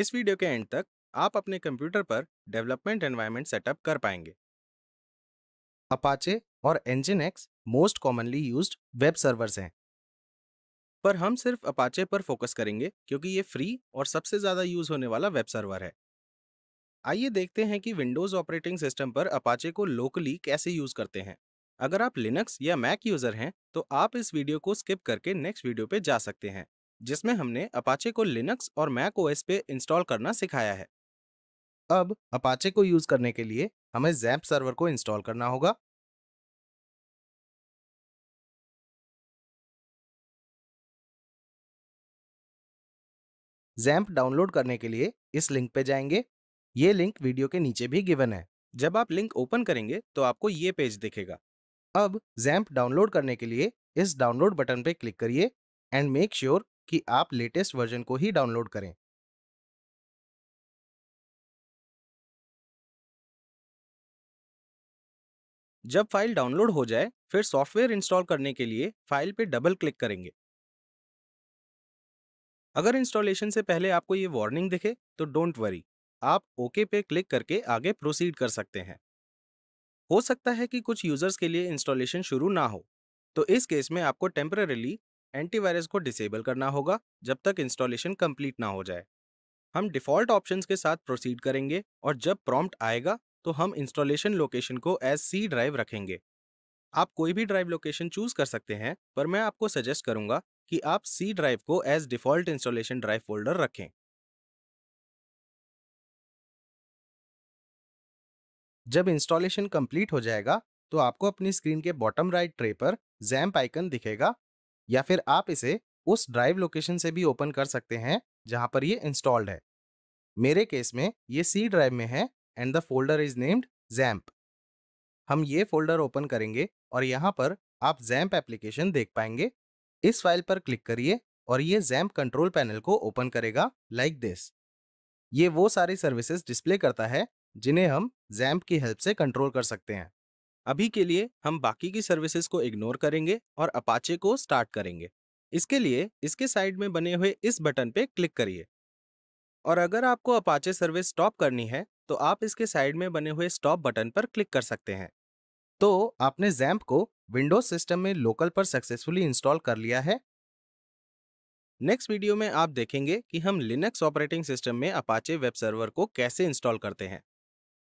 इस वीडियो के एंड तक आप अपने कंप्यूटर पर डेवलपमेंट एनवायरनमेंट सेटअप कर पाएंगे अपाचे और X most commonly used web servers हैं पर हम सिर्फ अपाचे पर फोकस करेंगे क्योंकि ये फ्री और सबसे ज़्यादा यूज होने वाला वेब सर्वर है आइए देखते हैं कि विंडोज़ ऑपरेटिंग सिस्टम पर अपाचे को लोकली कैसे यूज़ करते हैं अगर आप लिनक्स या मैक यूज़र हैं तो आप इस वीडियो को स्किप करके नेक्स्ट वीडियो पे जा सकते हैं जिसमें हमने अपाचे को लिनक्स और मैक ओएस पे इंस्टॉल करना सिखाया है अब अपाचे को यूज करने के लिए हमें जैप सर्वर को इंस्टॉल करना होगा जैम्प डाउनलोड करने के लिए इस लिंक पे जाएंगे ये लिंक वीडियो के नीचे भी गिवन है जब आप लिंक ओपन करेंगे तो आपको ये पेज दिखेगा अब जैम्प डाउनलोड करने के लिए इस डाउनलोड बटन पे क्लिक करिए एंड मेक श्योर कि आप लेटेस्ट वर्जन को ही डाउनलोड करें जब फाइल डाउनलोड हो जाए फिर सॉफ्टवेयर इंस्टॉल करने के लिए फाइल पे डबल क्लिक करेंगे अगर इंस्टॉलेशन से पहले आपको ये वार्निंग दिखे तो डोंट वरी आप ओके पे क्लिक करके आगे प्रोसीड कर सकते हैं हो सकता है कि कुछ यूजर्स के लिए इंस्टॉलेशन शुरू ना हो तो इस केस में आपको टेम्परेली एंटीवायरस को डिसेबल करना होगा जब तक इंस्टॉलेशन कंप्लीट ना हो जाए हम डिफ़ॉल्ट ऑप्शंस के साथ प्रोसीड करेंगे और जब प्रॉम्प्ट आएगा तो हम इंस्टॉलेशन लोकेशन को एज सी ड्राइव रखेंगे आप कोई भी ड्राइव लोकेशन चूज कर सकते हैं पर मैं आपको सजेस्ट करूंगा कि आप सी ड्राइव को as default installation drive folder रखें जब इंस्टॉलेशन कंप्लीट हो जाएगा तो आपको अपनी स्क्रीन के बॉटम राइट ट्रे पर जैम्प आइकन दिखेगा या फिर आप इसे उस ड्राइव लोकेशन से भी ओपन कर सकते हैं जहां पर ये इंस्टॉल्ड है मेरे केस में ये सी ड्राइव में है and the folder is named XAMPP हम ये फोल्डर ओपन करेंगे और यहाँ पर आप जैम्प एप्लीकेशन देख पाएंगे इस फाइल पर क्लिक करिए और ये जैम्प कंट्रोल पैनल को ओपन करेगा लाइक दिस ये वो सारी सर्विसेज डिस्प्ले करता है जिन्हें हम जैम्प की हेल्प से कंट्रोल कर सकते हैं अभी के लिए हम बाकी की सर्विसेज को इग्नोर करेंगे और अपाचे को स्टार्ट करेंगे इसके लिए इसके साइड में बने हुए इस बटन पे क्लिक करिए और अगर आपको अपाचे सर्विस स्टॉप करनी है तो आप इसके साइड में बने हुए स्टॉप बटन पर क्लिक कर सकते हैं तो आपने जैम्प को विंडोज सिस्टम में लोकल पर सक्सेसफुली इंस्टॉल कर लिया है नेक्स्ट वीडियो में आप देखेंगे कि हम लिनक्स ऑपरेटिंग सिस्टम में अपाचे वेब सर्वर को कैसे इंस्टॉल करते हैं